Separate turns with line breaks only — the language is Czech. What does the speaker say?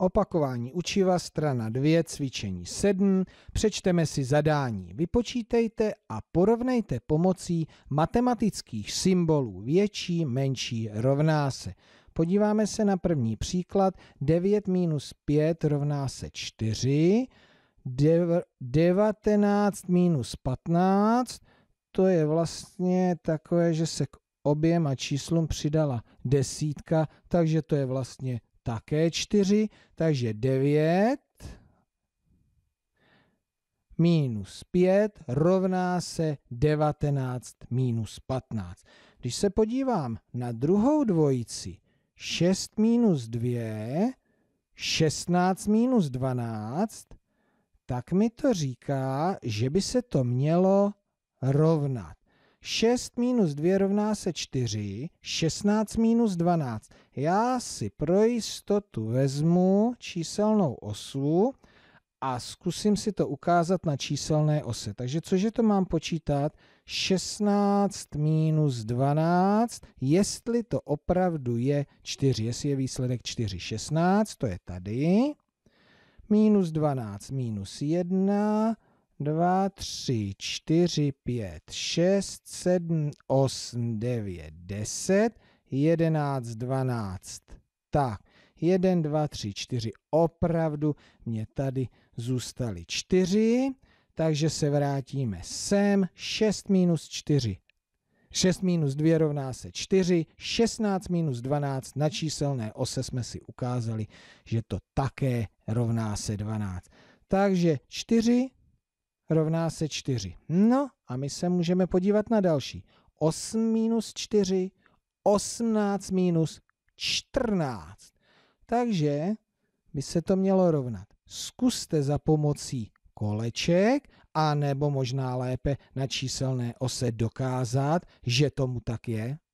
Opakování učiva, strana 2, cvičení 7, přečteme si zadání, vypočítejte a porovnejte pomocí matematických symbolů větší, menší, rovná se. Podíváme se na první příklad, 9 minus 5 rovná se 4, 19 minus 15, to je vlastně takové, že se k oběma číslům přidala desítka, takže to je vlastně také 4, takže 9 minus 5 rovná se 19 minus 15. Když se podívám na druhou dvojici, 6 minus 2, 16 minus 12, tak mi to říká, že by se to mělo rovnat. 6 minus 2 rovná se 4, 16 minus 12. Já si pro jistotu vezmu číselnou osu a zkusím si to ukázat na číselné ose. Takže cože to mám počítat? 16 minus 12, jestli to opravdu je 4, jestli je výsledek 4. 16, to je tady. Minus 12, minus 1, 2, 3, 4, 5, 6, 7, 8, 9, 10, 11, 12. Tak, 1, 2, 3, 4. Opravdu mě tady zůstaly 4, takže se vrátíme sem. 6 minus 4. 6 minus 2 rovná se 4, 16 minus 12 na číselné ose jsme si ukázali, že to také rovná se 12. Takže 4 rovná se 4. No a my se můžeme podívat na další. 8 minus 4, 18 minus 14. Takže by se to mělo rovnat. Zkuste za pomocí koleček a nebo možná lépe na číselné ose dokázat, že tomu tak je.